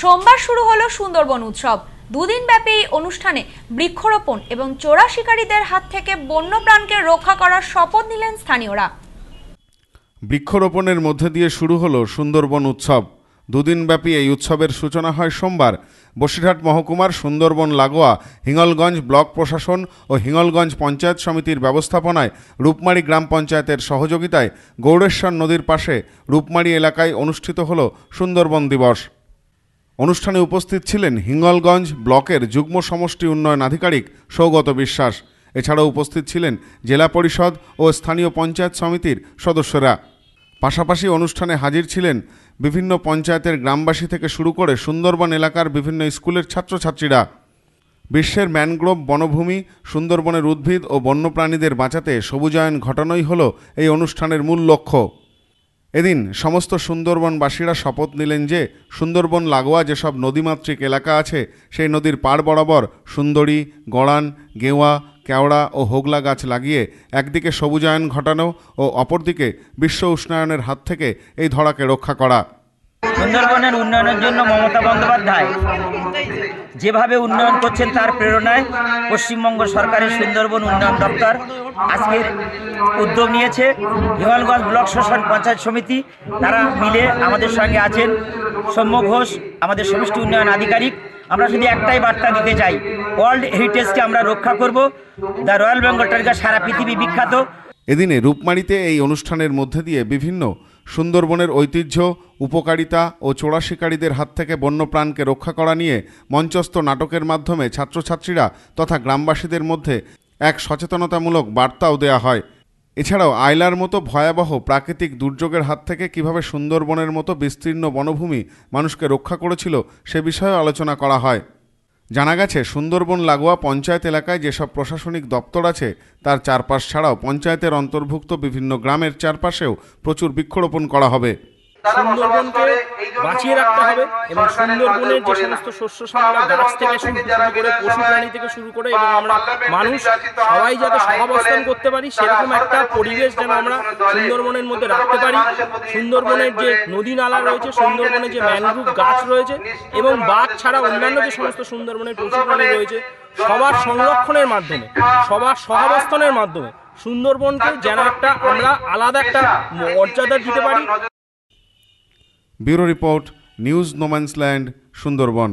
সোমবার শুরু হলো সুন্দরবন উৎসব দুদিন ব্যাপী এই অনুষ্ঠানে বৃক্ষরোপণ এবং চোরা শিকারীদের হাত থেকে বন্যপ্রাণকে রক্ষা করার শপথ নিলেন স্থানীয়রা বৃক্ষরোপণের মধ্যে দিয়ে শুরু হলো সুন্দরবন উৎসব দুদিনব্যাপী এই উৎসবের সূচনা হয় সোমবার বসিরহাট মহকুমার সুন্দরবন লাগোয়া হিঙ্গলগঞ্জ ব্লক প্রশাসন ও হিঙ্গলগঞ্জ পঞ্চায়েত সমিতির ব্যবস্থাপনায় রূপমারি গ্রাম পঞ্চায়েতের সহযোগিতায় গৌড়েশ্বর নদীর পাশে রূপমারি এলাকায় অনুষ্ঠিত হল সুন্দরবন দিবস অনুষ্ঠানে উপস্থিত ছিলেন হিঙ্গলগঞ্জ ব্লকের যুগ্ম সমষ্টি উন্নয়ন আধিকারিক সৌগত বিশ্বাস এছাড়াও উপস্থিত ছিলেন জেলা পরিষদ ও স্থানীয় পঞ্চায়েত সমিতির সদস্যরা পাশাপাশি অনুষ্ঠানে হাজির ছিলেন বিভিন্ন পঞ্চায়েতের গ্রামবাসী থেকে শুরু করে সুন্দরবন এলাকার বিভিন্ন স্কুলের ছাত্রছাত্রীরা বিশ্বের ম্যানগ্রোভ বনভূমি সুন্দরবনের উদ্ভিদ ও বন্যপ্রাণীদের বাঁচাতে সবুজায়ন ঘটানোই হল এই অনুষ্ঠানের মূল লক্ষ্য এদিন সমস্ত সুন্দরবনবাসীরা শপথ নিলেন যে সুন্দরবন লাগোয়া যেসব নদীমাতৃক এলাকা আছে সেই নদীর পাড় বরাবর সুন্দরী গড়ান গেওয়া কেওড়া ও হোগলা গাছ লাগিয়ে একদিকে সবুজায়ন ঘটানো ও অপরদিকে বিশ্ব উষ্ণায়নের হাত থেকে এই ধরাকে রক্ষা করা সুন্দরবনের উন্নয়নের জন্য মমতা বন্দ্যোপাধ্যায় যেভাবে উন্নয়ন করছেন তার প্রেরণায় পশ্চিমবঙ্গ সরকারের সুন্দরবন উন্নয়ন দপ্তর আজকের উদ্যোগ নিয়েছে হিমালগঞ্জ ব্লক শাসন পঞ্চায়েত সমিতি তারা মিলে আমাদের সঙ্গে আছেন সৌম্য ঘোষ আমাদের সমষ্টি উন্নয়ন আধিকারিক আমরা শুধু একটাই বার্তা দিতে চাই ওয়ার্ল্ড হেরিটেজকে আমরা রক্ষা করব দ্য রয়্যাল বেঙ্গল টাইগার সারা পৃথিবী বিখ্যাত এদিনে রূপমারিতে এই অনুষ্ঠানের মধ্যে দিয়ে বিভিন্ন সুন্দরবনের ঐতিহ্য উপকারিতা ও চোরা শিকারীদের হাত থেকে বন্যপ্রাণকে রক্ষা করা নিয়ে মঞ্চস্থ নাটকের মাধ্যমে ছাত্রছাত্রীরা তথা গ্রামবাসীদের মধ্যে এক সচেতনতামূলক বার্তাও দেয়া হয় এছাড়াও আয়লার মতো ভয়াবহ প্রাকৃতিক দুর্যোগের হাত থেকে কিভাবে সুন্দরবনের মতো বিস্তীর্ণ বনভূমি মানুষকে রক্ষা করেছিল সে বিষয়ে আলোচনা করা হয় জানা গেছে সুন্দরবন লাগোয়া পঞ্চায়েত এলাকায় যেসব প্রশাসনিক দপ্তর আছে তার চারপাশ ছাড়াও পঞ্চায়েতের অন্তর্ভুক্ত বিভিন্ন গ্রামের চারপাশেও প্রচুর বৃক্ষরোপণ করা হবে সুন্দরবনকে বাঁচিয়ে রাখতে হবে এবং সুন্দরবনের যে সমস্ত শস্য শ্যামলা গাছ থেকে শুরু করে পশু প্রাণী থেকে শুরু করে এবং আমরা মানুষ সবাই যাতে সহাবস্থান করতে পারি সেরকম একটা পরিবেশ যেন আমরা সুন্দরবনের মধ্যে রাখতে পারি সুন্দরবনের যে নদী নালা রয়েছে সুন্দরবনের যে ম্যানগ্রুভ গাছ রয়েছে এবং বাঘ ছাড়া অন্যান্য যে সমস্ত সুন্দরবনের পশু প্রাণী রয়েছে সবার সংরক্ষণের মাধ্যমে সবার সহাবস্থানের মাধ্যমে সুন্দরবনকে যেন একটা আমরা আলাদা একটা মর্যাদা দিতে পারি bureau report news no man's land Sundarban